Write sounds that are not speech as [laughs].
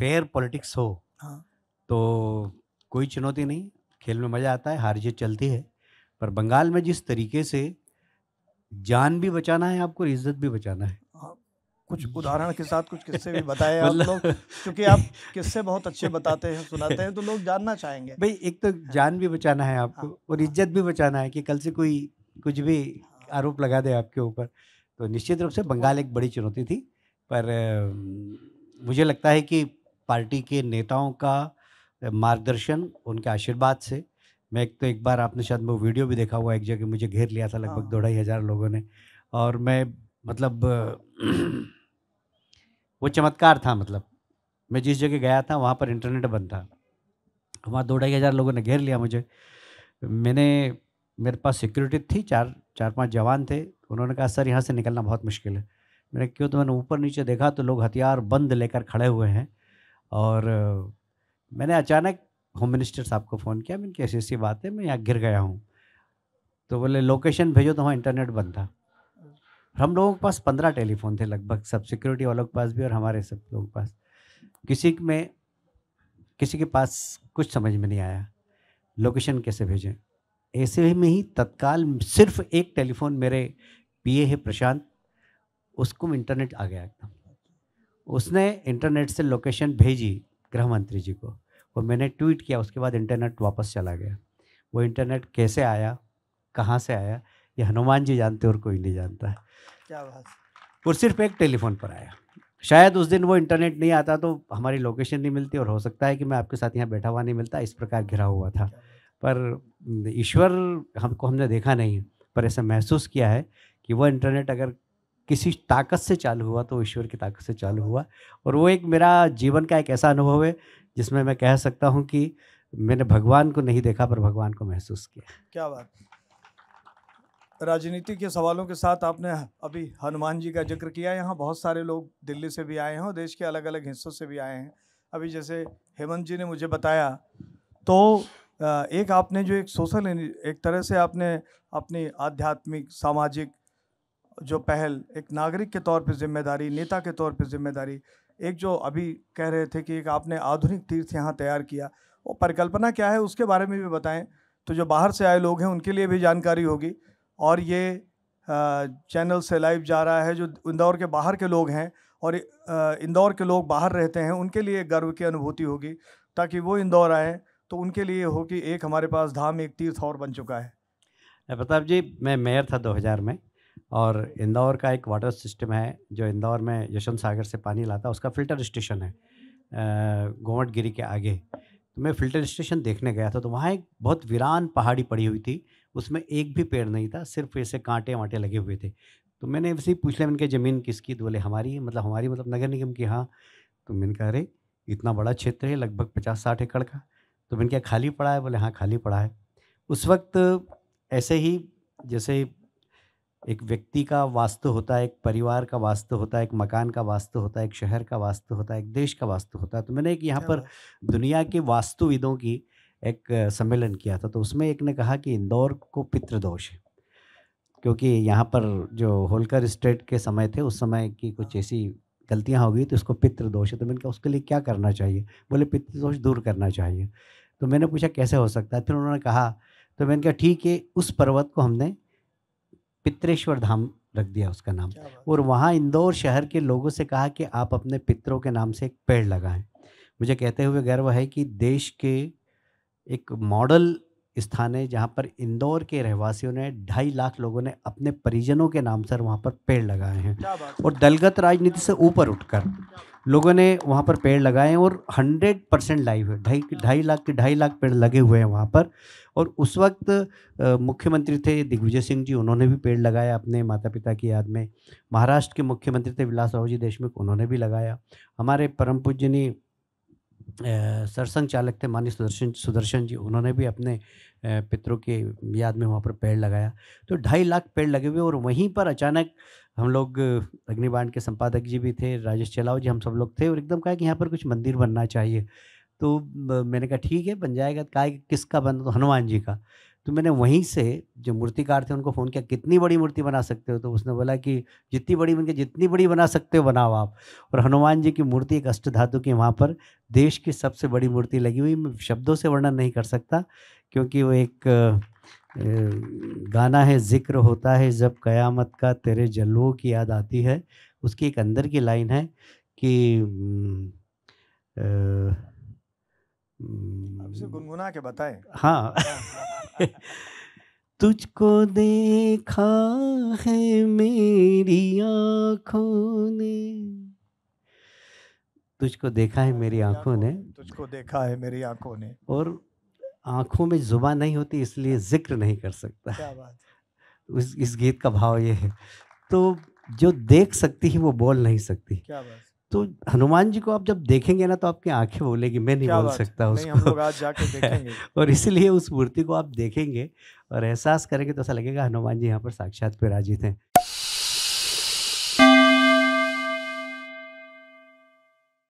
Fair politics हो हाँ। तो कोई चुनौती नहीं खेल में मज़ा आता है हार जीत चलती है पर बंगाल में जिस तरीके से जान भी बचाना है आपको इज्जत भी बचाना है हाँ, कुछ उदाहरण के साथ कुछ किस्से भी बताए आप [laughs] मतलब लोग क्योंकि आप किस्से बहुत अच्छे बताते हैं सुनाते हैं तो लोग जानना चाहेंगे भाई एक तो जान भी बचाना है आपको हाँ, और इज्जत भी बचाना है कि कल से कोई कुछ भी आरोप लगा दे आपके ऊपर तो निश्चित रूप से बंगाल एक बड़ी चुनौती थी पर मुझे लगता है कि पार्टी के नेताओं का मार्गदर्शन उनके आशीर्वाद से मैं एक तो एक बार आपने शायद वो वीडियो भी देखा हुआ एक जगह मुझे घेर लिया था लगभग हाँ। दो ढाई हज़ार लोगों ने और मैं मतलब वो चमत्कार था मतलब मैं जिस जगह गया था वहाँ पर इंटरनेट बंद था वहाँ दो ढाई हज़ार लोगों ने घेर लिया मुझे मैंने मेरे पास सिक्योरिटी थी चार चार पांच जवान थे उन्होंने कहा सर यहाँ से निकलना बहुत मुश्किल है मैंने क्यों तो मैंने ऊपर नीचे देखा तो लोग हथियार बंद लेकर खड़े हुए हैं और मैंने अचानक होम मिनिस्टर साहब को फ़ोन किया मैंने ऐसी ऐसी बात है मैं यहाँ गिर गया हूँ तो बोले लोकेशन भेजो तो वहाँ इंटरनेट बंद था हम लोगों के पास पंद्रह टेलीफोन थे लगभग सब सिक्योरिटी वालों के पास भी और हमारे सब लोगों के पास किसी में किसी के पास कुछ समझ में नहीं आया लोकेशन कैसे भेजें ऐसे में ही तत्काल सिर्फ एक टेलीफोन मेरे पीए है प्रशांत उसको इंटरनेट आ गया एकदम उसने इंटरनेट से लोकेशन भेजी गृह मंत्री जी को वो मैंने ट्वीट किया उसके बाद इंटरनेट वापस चला गया वो इंटरनेट कैसे आया कहाँ से आया ये हनुमान जी जानते और कोई नहीं जानता क्या बात और सिर्फ एक टेलीफोन पर आया शायद उस दिन वो इंटरनेट नहीं आता तो हमारी लोकेशन नहीं मिलती और हो सकता है कि मैं आपके साथ यहाँ बैठा हुआ नहीं मिलता इस प्रकार घिरा हुआ था पर ईश्वर हमको हमने देखा नहीं पर ऐसा महसूस किया है कि वह इंटरनेट अगर किसी ताकत से चालू हुआ तो ईश्वर की ताकत से चालू हुआ और वो एक मेरा जीवन का एक ऐसा अनुभव है जिसमें मैं कह सकता हूँ कि मैंने भगवान को नहीं देखा पर भगवान को महसूस किया क्या बात राजनीति के सवालों के साथ आपने अभी हनुमान जी का जिक्र किया यहाँ बहुत सारे लोग दिल्ली से भी आए हैं और देश के अलग अलग हिस्सों से भी आए हैं अभी जैसे हेमंत जी ने मुझे बताया तो एक आपने जो एक सोशल एक तरह से आपने अपनी आध्यात्मिक सामाजिक जो पहल एक नागरिक के तौर पर जिम्मेदारी नेता के तौर पर जिम्मेदारी एक जो अभी कह रहे थे कि एक आपने आधुनिक तीर्थ यहाँ तैयार किया वो परिकल्पना क्या है उसके बारे में भी बताएं तो जो बाहर से आए लोग हैं उनके लिए भी जानकारी होगी और ये चैनल से लाइव जा रहा है जो इंदौर के बाहर के लोग हैं और इंदौर के लोग बाहर रहते हैं उनके लिए गर्व की अनुभूति होगी ताकि वो इंदौर आएँ तो उनके लिए हो कि एक हमारे पास धाम एक तीर्थ और बन चुका है प्रताप जी मैं मेयर था 2000 में और इंदौर का एक वाटर सिस्टम है जो इंदौर में यशवंत सागर से पानी लाता है उसका फ़िल्टर स्टेशन है गोवट गिरी के आगे तो मैं फ़िल्टर स्टेशन देखने गया था तो वहाँ एक बहुत वीरान पहाड़ी पड़ी हुई थी उसमें एक भी पेड़ नहीं था सिर्फ ऐसे कांटे वांटे लगे हुए थे तो मैंने वैसे ही पूछ लिया मैंने ज़मीन किसकी तो बोले हमारी मतलब हमारी मतलब नगर निगम की हाँ तो मैंने कहा अरे इतना बड़ा क्षेत्र है लगभग पचास साठ एकड़ का तो मैंने कहा खाली पड़ा है बोले हाँ खाली पड़ा है उस वक्त ऐसे ही जैसे एक व्यक्ति का वास्तु होता है एक परिवार का वास्तु होता है एक मकान का वास्तु होता है एक शहर का वास्तु होता है एक देश का वास्तु होता है तो मैंने एक यहाँ पर दुनिया के वास्तुविदों की एक सम्मेलन किया था तो उसमें एक ने कहा कि इंदौर को पितृदोष है क्योंकि यहाँ पर जो होलकर स्टेट के समय थे उस समय की कुछ हाँ। ऐसी गलतियाँ हो गई तो उसको पितृदोष है तो मैंने कहा उसके लिए क्या करना चाहिए बोले पितृदोष दूर करना चाहिए तो मैंने पूछा कैसे हो सकता है फिर उन्होंने कहा तो मैंने कहा ठीक है उस पर्वत को हमने पित्रेश्वर धाम रख दिया उसका नाम और वहाँ इंदौर शहर के लोगों से कहा कि आप अपने पितरों के नाम से एक पेड़ लगाएं मुझे कहते हुए गर्व है कि देश के एक मॉडल स्थान है जहाँ पर इंदौर के रहवासियों ने ढाई लाख लोगों ने अपने परिजनों के नाम से वहाँ पर पेड़ लगाए हैं और दलगत राजनीति से ऊपर उठकर लोगों ने वहाँ पर पेड़ लगाए और हंड्रेड परसेंट लाइव है ढाई ढाई लाख के ढाई लाख पेड़ लगे हुए हैं वहाँ पर और उस वक्त मुख्यमंत्री थे दिग्विजय सिंह जी उन्होंने भी पेड़ लगाया अपने माता पिता की याद में महाराष्ट्र के मुख्यमंत्री थे विलास राव जी देशमुख उन्होंने भी लगाया हमारे परम पूजनी सरसंघ चालक थे माननीय सुदर्शन सुदर्शन जी उन्होंने भी अपने पितरों के याद में वहाँ पर पेड़ लगाया तो ढाई लाख पेड़ लगे हुए और वहीं पर अचानक हम लोग अग्निबाण के संपादक जी भी थे राजेश चलाव जी हम सब लोग थे और एकदम कहा कि यहाँ पर कुछ मंदिर बनना चाहिए तो मैंने कहा ठीक है बन जाएगा कहा कि किसका बन तो हनुमान जी का तो मैंने वहीं से जो मूर्तिकार थे उनको फ़ोन किया कितनी बड़ी मूर्ति बना सकते हो तो उसने बोला कि जितनी बड़ी बनकर जितनी बड़ी बना सकते हो बनाओ आप और हनुमान जी की मूर्ति एक अष्ट धातु की वहाँ पर देश की सबसे बड़ी मूर्ति लगी हुई मैं शब्दों से वर्णन नहीं कर सकता क्योंकि वो एक गाना है ज़िक्र होता है जब क़यामत का तेरे जल्लों की याद आती है उसकी एक अंदर की लाइन है कि गुनगुना के बताए हाँ [laughs] तुझको देखा है मेरी आँखों ने तुझको देखा है मेरी आंखों ने तुझको देखा है मेरी आंखों ने और आंखों में जुबा नहीं होती इसलिए जिक्र नहीं कर सकता क्या बात [laughs] उस इस गीत का भाव ये है तो जो देख सकती है वो बोल नहीं सकती क्या बात तो हनुमान जी को आप जब देखेंगे ना तो आपकी आंखें बोलेगी मैं नहीं बोल सकता उसको हम आज जाके [laughs] देखेंगे और इसलिए उस मूर्ति को आप देखेंगे और एहसास करेंगे तो ऐसा लगेगा हनुमान जी यहाँ पर साक्षात राजी थे